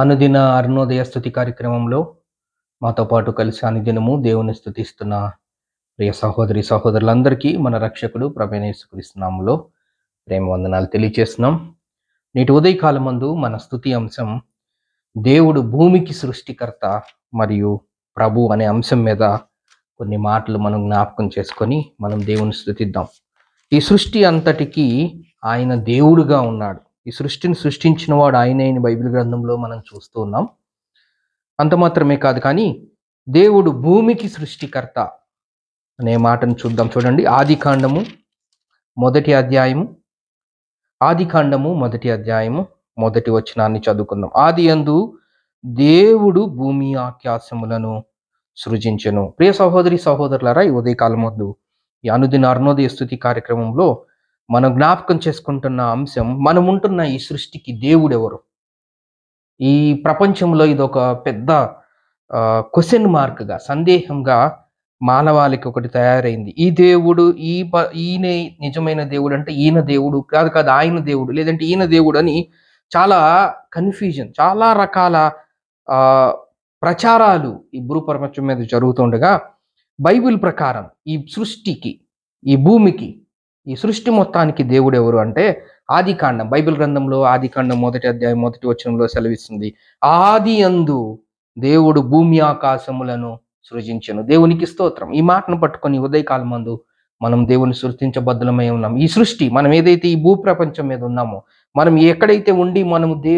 అనుదిన అరుణోదయ స్థుతి కార్యక్రమంలో మాతో పాటు కలిసి అనుదినము దేవుని స్థుతిస్తున్న ప్రియ సహోదరి సహోదరులందరికీ మన రక్షకుడు ప్రభేణేశ్వరిస్తున్నాములో ప్రేమ వందనాలు తెలియచేస్తున్నాం నేటి ఉదయకాలం మందు మన స్థుతి అంశం దేవుడు భూమికి సృష్టికర్త మరియు ప్రభు అనే అంశం మీద కొన్ని మాటలు మనం జ్ఞాపకం చేసుకొని మనం దేవుని స్థుతిద్దాం ఈ సృష్టి అంతటికీ ఆయన దేవుడుగా ఉన్నాడు ఈ సృష్టిని సృష్టించిన వాడు ఆయనే అని బైబిల్ గ్రంథంలో మనం చూస్తూ ఉన్నాం అంత మాత్రమే కాదు కానీ దేవుడు భూమికి సృష్టికర్త అనే మాటను చూద్దాం చూడండి ఆది కాండము మొదటి అధ్యాయము ఆది కాండము మొదటి అధ్యాయము మొదటి వచనాన్ని చదువుకుందాం ఆది అందు దేవుడు భూమి ఆకాశములను సృజించను ప్రియ సహోదరి సహోదరులరా ఈ ఉదయకాలం వద్దు ఈ అనుదిన అరుణోదయ స్థుతి కార్యక్రమంలో మనం జ్ఞాపకం చేసుకుంటున్న అంశం మనం ఉంటున్న ఈ సృష్టికి దేవుడెవరు ఈ ప్రపంచంలో ఇది ఒక పెద్ద క్వశ్చన్ మార్క్గా సందేహంగా మానవాళికి ఒకటి తయారైంది ఈ దేవుడు ఈ ప ఈయనే నిజమైన దేవుడు అంటే ఈయన దేవుడు కాదు కాదు ఆయన దేవుడు లేదంటే ఈయన దేవుడు అని చాలా కన్ఫ్యూజన్ చాలా రకాల ప్రచారాలు ఈ భూప్రపంచం మీద జరుగుతుండగా బైబిల్ ప్రకారం ఈ సృష్టికి ఈ భూమికి ఈ సృష్టి మొత్తానికి దేవుడు ఎవరు అంటే ఆది కాండం బైబిల్ గ్రంథంలో ఆది కాండం మొదటి అధ్యాయం మొదటి వచనంలో సెలవిస్తుంది ఆది అందు దేవుడు భూమి ఆకాశములను సృజించను దేవునికి స్తోత్రం ఈ మాటను పట్టుకొని ఉదయకాలం మందు మనం దేవుని సృష్టించబద్దలమై ఉన్నాం ఈ సృష్టి మనం ఏదైతే ఈ భూప్రపంచం మీద ఉన్నామో మనం ఎక్కడైతే ఉండి మనము దే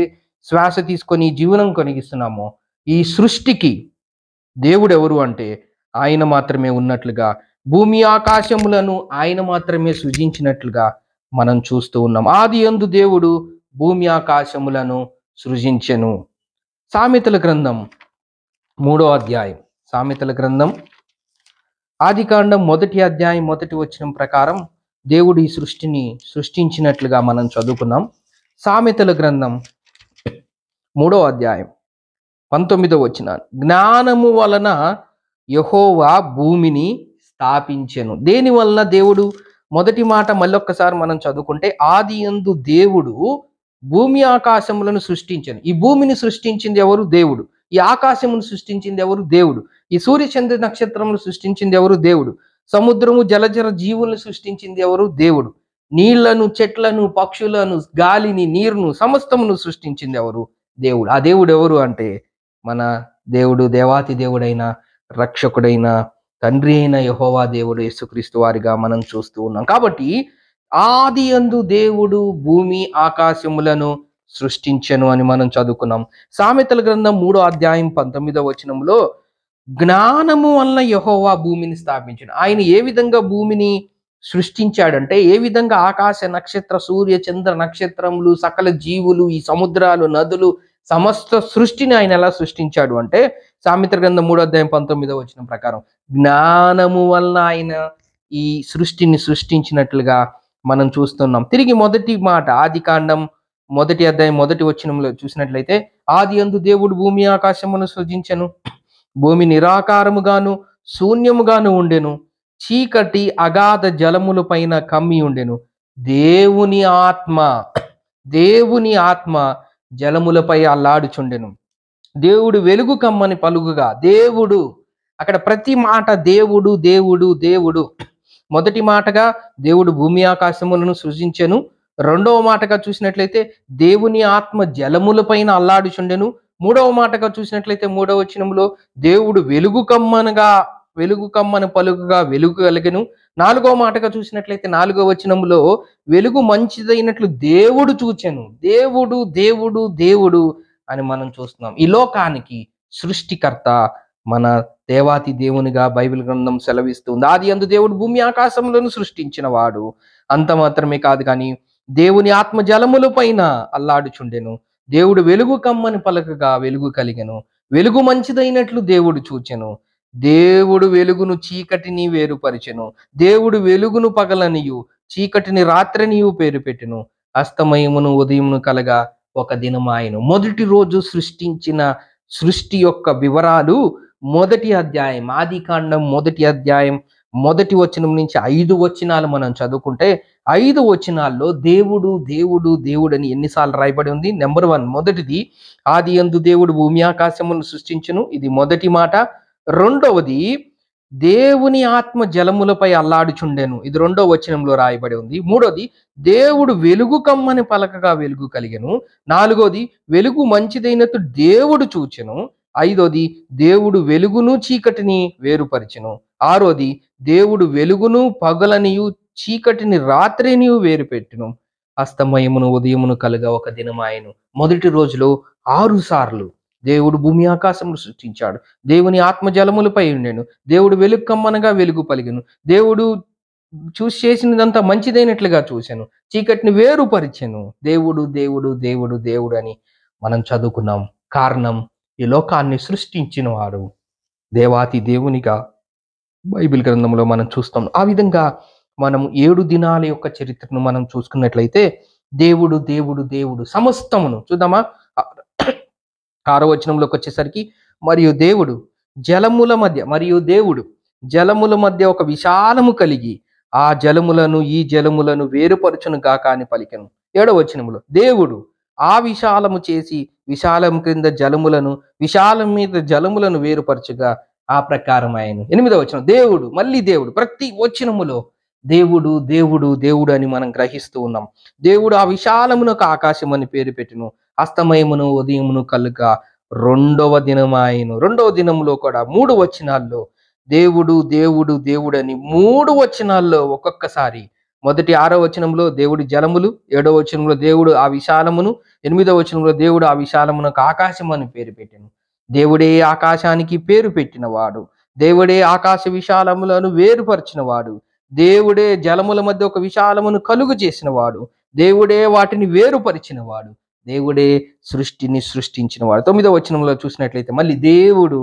శ్వాస తీసుకొని జీవనం కొనిగిస్తున్నామో ఈ సృష్టికి దేవుడు ఎవరు అంటే ఆయన మాత్రమే ఉన్నట్లుగా భూమి ఆకాశములను ఆయన మాత్రమే సృజించినట్లుగా మనం చూస్తూ ఉన్నాం ఆది ఎందు దేవుడు భూమి ఆకాశములను సృజించెను సామెతల గ్రంథం మూడో అధ్యాయం సామెతల గ్రంథం ఆది మొదటి అధ్యాయం మొదటి వచ్చిన ప్రకారం దేవుడు ఈ సృష్టిని సృష్టించినట్లుగా మనం చదువుకున్నాం సామెతల గ్రంథం మూడో అధ్యాయం పంతొమ్మిదో వచ్చిన జ్ఞానము వలన యహోవా భూమిని స్థాపించెను దేనివల్ల దేవుడు మొదటి మాట మళ్ళొక్కసారి మనం చదువుకుంటే ఆది ఎందు దేవుడు భూమి ఆకాశములను సృష్టించను ఈ భూమిని సృష్టించింది ఎవరు దేవుడు ఈ ఆకాశమును సృష్టించింది ఎవరు దేవుడు ఈ సూర్యచంద్ర నక్షత్రములు సృష్టించింది ఎవరు దేవుడు సముద్రము జలజర జీవులను సృష్టించింది ఎవరు దేవుడు నీళ్లను చెట్లను పక్షులను గాలిని నీరును సమస్తమును సృష్టించింది ఎవరు దేవుడు ఆ దేవుడు ఎవరు అంటే మన దేవుడు దేవాతి దేవుడైన రక్షకుడైన తండ్రి అయిన యహోవా దేవుడు యేసుక్రీస్తు వారిగా మనం చూస్తూ ఉన్నాం కాబట్టి ఆది అందు దేవుడు భూమి ఆకాశములను సృష్టించను అని మనం చదువుకున్నాం సామెతల గ్రంథం మూడో అధ్యాయం పంతొమ్మిదో వచనంలో జ్ఞానము వలన యహోవా భూమిని స్థాపించను ఆయన ఏ విధంగా భూమిని సృష్టించాడంటే ఏ విధంగా ఆకాశ నక్షత్ర సూర్య చంద్ర నక్షత్రములు సకల జీవులు ఈ సముద్రాలు నదులు సమస్త సృష్టిని ఆయన ఎలా సృష్టించాడు అంటే సామిత్ర గ్రంథం మూడో అధ్యాయం పంతొమ్మిదో వచ్చిన ప్రకారం జ్ఞానము వలన ఆయన ఈ సృష్టిని సృష్టించినట్లుగా మనం చూస్తున్నాం తిరిగి మొదటి మాట ఆది కాండం మొదటి అధ్యాయం మొదటి వచ్చినంలో చూసినట్లయితే ఆది అందు దేవుడు భూమి ఆకాశమును సృజించను భూమి నిరాకారముగాను శూన్యముగాను ఉండెను చీకటి అగాధ జలముల పైన కమ్మి ఉండెను దేవుని ఆత్మ దేవుని ఆత్మ జలములపై అల్లాడుచుండెను దేవుడు వెలుగు కమ్మని పలుగుగా దేవుడు అక్కడ ప్రతి మాట దేవుడు దేవుడు దేవుడు మొదటి మాటగా దేవుడు భూమి ఆకాశములను సృజించెను రెండవ మాటగా చూసినట్లయితే దేవుని ఆత్మ జలముల పైన అల్లాడుచుండెను మూడవ మాటగా చూసినట్లయితే మూడవ వచనంలో దేవుడు వెలుగు కమ్మనగా వెలుగు కమ్మను పలుకుగా వెలుగు కలిగను నాలుగో మాటగా చూసినట్లయితే నాలుగో వచనంలో వెలుగు మంచిదైనట్లు దేవుడు చూచెను దేవుడు దేవుడు దేవుడు అని మనం చూస్తున్నాం ఈ లోకానికి సృష్టికర్త మన దేవాతి దేవునిగా బైబిల్ గ్రంథం సెలవిస్తుంది ఆది అందు దేవుడు భూమి ఆకాశములను సృష్టించిన వాడు అంత మాత్రమే కాదు కానీ దేవుని ఆత్మ జలముల పైన అల్లాడుచుండెను దేవుడు వెలుగు కమ్మని పలకగా వెలుగు కలిగెను వెలుగు మంచిదైనట్లు దేవుడు చూచెను దేవుడు వెలుగును చీకటిని వేరుపరిచెను దేవుడు వెలుగును పగలనియు చీకటిని రాత్రినియు పేరు పెట్టెను అస్తమయమును ఉదయమును కలగా ఒక దినమాయను మొదటి రోజు సృష్టించిన సృష్టి యొక్క వివరాలు మొదటి అధ్యాయం ఆది కాండం మొదటి అధ్యాయం మొదటి వచనం నుంచి ఐదు వచనాలు మనం చదువుకుంటే ఐదు వచనాల్లో దేవుడు దేవుడు దేవుడు అని ఎన్నిసార్లు రాయబడి ఉంది నెంబర్ వన్ మొదటిది ఆది ఎందు దేవుడు భూమి ఆకాశమును సృష్టించును ఇది మొదటి మాట రెండవది దేవుని ఆత్మ జలములపై అల్లాడుచుండెను ఇది రెండో వచనంలో రాయబడి ఉంది మూడోది దేవుడు వెలుగు కమ్మని పలకగా వెలుగు కలిగెను నాలుగోది వెలుగు మంచిదైనట్టు దేవుడు చూచెను ఐదోది దేవుడు వెలుగును చీకటిని వేరుపరిచెను ఆరోది దేవుడు వెలుగును పగలనియు చీకటిని రాత్రినియు పెట్టును అస్తమయమును ఉదయమును కలుగా ఒక దినమాయను మొదటి రోజులో ఆరు సార్లు దేవుడు భూమి ఆకాశములు సృష్టించాడు దేవుని ఆత్మ జలములపై ఉండేను దేవుడు వెలుక్కమ్మనగా వెలుగు పలిగను దేవుడు చూసి చేసినదంతా మంచిదైనట్లుగా చూశాను చీకటిని వేరుపరిచాను దేవుడు దేవుడు దేవుడు దేవుడు అని మనం చదువుకున్నాం కారణం ఈ లోకాన్ని సృష్టించిన వాడు దేవాతి దేవునిగా బైబిల్ గ్రంథంలో మనం చూస్తాం ఆ విధంగా మనం ఏడు దినాల యొక్క చరిత్రను మనం చూసుకున్నట్లయితే దేవుడు దేవుడు దేవుడు సమస్తమును చూద్దామా ఆరో వచనంలోకి వచ్చేసరికి మరియు దేవుడు జలముల మధ్య మరియు దేవుడు జలముల మధ్య ఒక విశాలము కలిగి ఆ జలములను ఈ జలములను వేరుపరచును గాక అని పలికెను ఏడవ వచనములో దేవుడు ఆ విశాలము చేసి విశాలం క్రింద జలములను విశాలం మీద జలములను వేరుపరచుగా ఆ ప్రకారం ఆయన ఎనిమిదవ వచనం దేవుడు మళ్ళీ దేవుడు ప్రతి వచనములో దేవుడు దేవుడు దేవుడు అని మనం గ్రహిస్తూ ఉన్నాం దేవుడు ఆ విశాలమునకు ఆకాశం అని పేరు పెట్టిను అస్తమయమును ఉదయమును కలుగ రెండవ దినమాయను రెండవ దినంలో కూడా మూడు వచనాల్లో దేవుడు దేవుడు దేవుడు అని మూడు వచనాల్లో ఒక్కొక్కసారి మొదటి ఆరో వచనంలో దేవుడి జలములు ఏడవ వచనంలో దేవుడు ఆ విశాలమును ఎనిమిదో వచనంలో దేవుడు ఆ విశాలమునకు ఆకాశం అని పేరు పెట్టాను దేవుడే ఆకాశానికి పేరు పెట్టినవాడు దేవుడే ఆకాశ విశాలములను వేరుపరిచినవాడు దేవుడే జలముల మధ్య ఒక విశాలమును కలుగు చేసిన వాడు దేవుడే వాటిని వేరుపరిచిన వాడు దేవుడే సృష్టిని సృష్టించిన వాడు తొమ్మిదో వచనంలో చూసినట్లయితే మళ్ళీ దేవుడు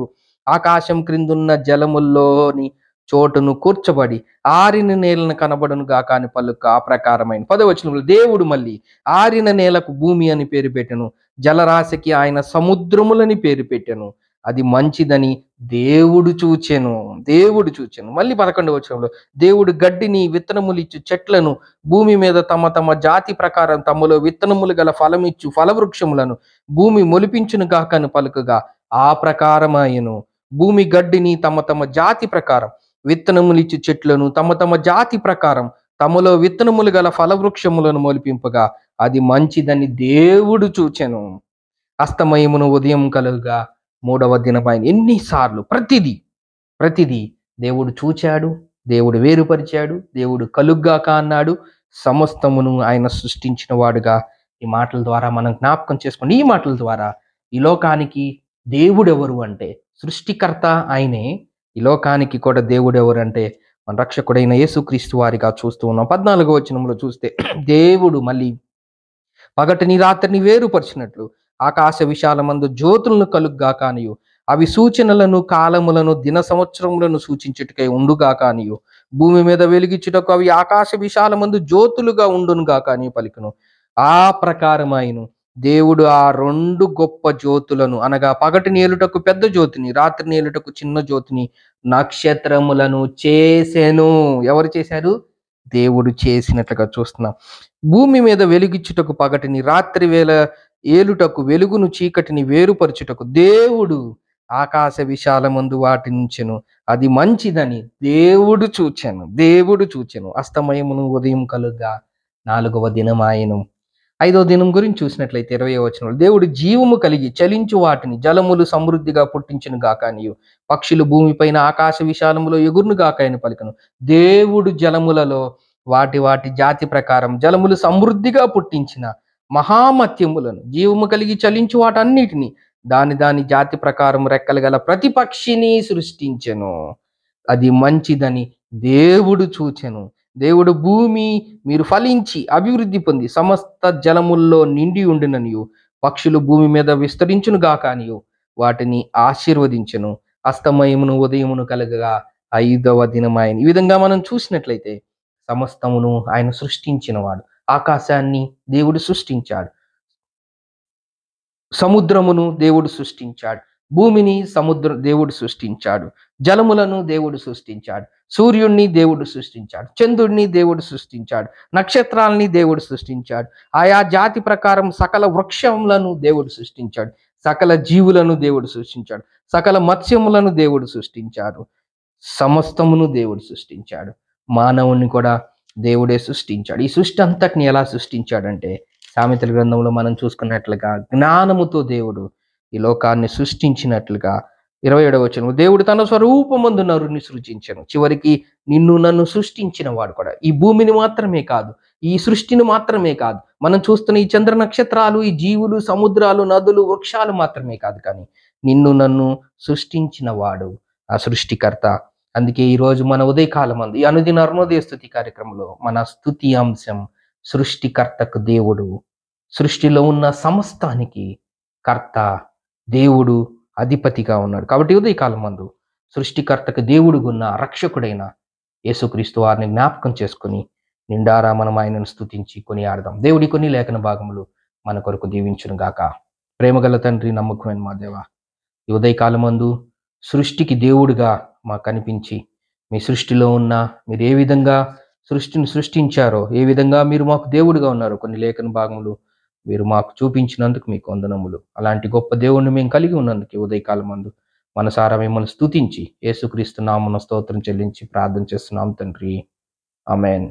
ఆకాశం క్రిందున్న జలముల్లోని చోటును కూర్చబడి ఆరిన నేలను కనబడును కాని పలుకు ఆ ప్రకారమైన పదవచనంలో దేవుడు మళ్ళీ ఆరిన నేలకు భూమి అని పేరు పెట్టెను జలరాశికి ఆయన సముద్రములని పేరు పెట్టెను అది మంచిదని దేవుడు చూచెను దేవుడు చూచెను మళ్ళీ పదకొండు వచ్చంలో దేవుడు గడ్డిని విత్తనములు ఇచ్చు చెట్లను భూమి మీద తమ తమ జాతి ప్రకారం తమలో విత్తనములు గల ఫలమిచ్చు ఫలవృక్షములను భూమి మొలిపించును కాకను పలుకగా ఆ ప్రకారమాయను భూమి గడ్డిని తమ తమ జాతి ప్రకారం విత్తనములిచ్చు చెట్లను తమ తమ జాతి ప్రకారం తమలో విత్తనములు గల ఫలవృక్షములను మొలిపింపగా అది మంచిదని దేవుడు చూచెను అస్తమయమును ఉదయం కలుగుగా మూడవ దినం ఆయన ఎన్నిసార్లు ప్రతిదీ ప్రతిదీ దేవుడు చూచాడు దేవుడు వేరుపరిచాడు దేవుడు కలుగ్గాక అన్నాడు సమస్తమును ఆయన సృష్టించిన వాడుగా ఈ మాటల ద్వారా మనం జ్ఞాపకం చేసుకుని ఈ మాటల ద్వారా ఈ లోకానికి దేవుడెవరు అంటే సృష్టికర్త ఆయనే ఈ లోకానికి కూడా దేవుడెవరు అంటే మన రక్షకుడైన యేసుక్రీస్తు వారిగా చూస్తూ ఉన్నాం పద్నాలుగో వచనంలో చూస్తే దేవుడు మళ్ళీ పగటిని రాత్రిని వేరుపరిచినట్లు ఆకాశ విశాలమందు జ్యోతులను కలుగ్గా కానియు అవి సూచనలను కాలములను దిన సంవత్సరములను సూచించుటకై ఉండుగా కానియు భూమి మీద వెలిగించుటకు అవి ఆకాశ విశాలమందు జ్యోతులుగా ఉండునుగా కాని పలికను ఆ ప్రకారమాయను దేవుడు ఆ రెండు గొప్ప జ్యోతులను అనగా పగటి నేలుటకు పెద్ద జ్యోతిని రాత్రి నీలుటకు చిన్న జ్యోతిని నక్షత్రములను చేసెను ఎవరు చేశారు దేవుడు చేసినట్లుగా చూస్తున్నాం భూమి మీద వెలిగించుటకు పగటిని రాత్రి వేళ ఏలుటకు వెలుగును చీకటిని వేరుపరచుటకు దేవుడు ఆకాశ విశాలమందు నుంచెను అది మంచిదని దేవుడు చూచాను దేవుడు చూచాను అస్తమయమును ఉదయం కలుగా నాలుగవ దినం ఆయను ఐదవ దినం గురించి చూసినట్లయితే ఇరవై వచనంలో దేవుడు జీవము కలిగి చలించు వాటిని జలములు సమృద్ధిగా పుట్టించును గాకనియు పక్షులు భూమిపైన ఆకాశ విశాలములో ఎగురును గాకాయని పలికను దేవుడు జలములలో వాటి వాటి జాతి ప్రకారం జలములు సమృద్ధిగా పుట్టించిన మహామత్యములను జీవము కలిగి చలించు వాటన్నిటిని దాని దాని జాతి ప్రకారం రెక్కలు గల ప్రతిపక్షిని సృష్టించెను అది మంచిదని దేవుడు చూచెను దేవుడు భూమి మీరు ఫలించి అభివృద్ధి పొంది సమస్త జలముల్లో నిండి ఉండిననియు పక్షులు భూమి మీద విస్తరించును గాకానియు వాటిని ఆశీర్వదించను అస్తమయమును ఉదయమును కలగగా ఐదవ దినమాయని ఈ విధంగా మనం చూసినట్లయితే సమస్తమును ఆయన సృష్టించినవాడు ఆకాశాన్ని దేవుడు సృష్టించాడు సముద్రమును దేవుడు సృష్టించాడు భూమిని సముద్ర దేవుడు సృష్టించాడు జలములను దేవుడు సృష్టించాడు సూర్యుణ్ణి దేవుడు సృష్టించాడు చంద్రుణ్ణి దేవుడు సృష్టించాడు నక్షత్రాలని దేవుడు సృష్టించాడు ఆయా జాతి ప్రకారం సకల వృక్షములను దేవుడు సృష్టించాడు సకల జీవులను దేవుడు సృష్టించాడు సకల మత్స్యములను దేవుడు సృష్టించాడు సమస్తమును దేవుడు సృష్టించాడు మానవుని కూడా దేవుడే సృష్టించాడు ఈ సృష్టి అంతటిని ఎలా సృష్టించాడంటే సామెతల గ్రంథంలో మనం చూసుకున్నట్లుగా జ్ఞానముతో దేవుడు ఈ లోకాన్ని సృష్టించినట్లుగా ఇరవై ఏడవ వచ్చిన దేవుడు తన స్వరూపమందు నరుని సృజించను చివరికి నిన్ను నన్ను సృష్టించిన వాడు కూడా ఈ భూమిని మాత్రమే కాదు ఈ సృష్టిని మాత్రమే కాదు మనం చూస్తున్న ఈ చంద్ర నక్షత్రాలు ఈ జీవులు సముద్రాలు నదులు వృక్షాలు మాత్రమే కాదు కానీ నిన్ను నన్ను సృష్టించిన వాడు ఆ సృష్టికర్త అందుకే ఈరోజు మన ఉదయకాలం అందు ఈ అనుదిన అరుణోదయ స్థుతి కార్యక్రమంలో మన స్థుతి అంశం సృష్టికర్తకు దేవుడు సృష్టిలో ఉన్న సమస్తానికి కర్త దేవుడు అధిపతిగా ఉన్నాడు కాబట్టి ఉదయకాలం మందు సృష్టికర్తకు గున్న రక్షకుడైన యేసుక్రీస్తు వారిని జ్ఞాపకం చేసుకుని నిండారా మనం ఆయనను స్థుతించి కొని ఆడదాం దేవుడి కొన్ని లేఖన భాగములు మన కొరకు దీవించును గాక ప్రేమగల తండ్రి నమ్మకమైన మా దేవ ఈ ఉదయకాలమందు సృష్టికి దేవుడిగా మాకు కనిపించి మీ సృష్టిలో ఉన్న మీరు ఏ విధంగా సృష్టిని సృష్టించారో ఏ విధంగా మీరు మాకు దేవుడిగా ఉన్నారు కొన్ని లేఖన భాగములు మీరు మాకు చూపించినందుకు మీకు వందనములు అలాంటి గొప్ప దేవుణ్ణి మేము కలిగి ఉన్నందుకు ఉదయకాలం మందు మనసారా మిమ్మల్ని స్తుతించి యేసుక్రీస్తు నామన స్తోత్రం చెల్లించి ప్రార్థన చేస్తున్నాం తండ్రి అమెన్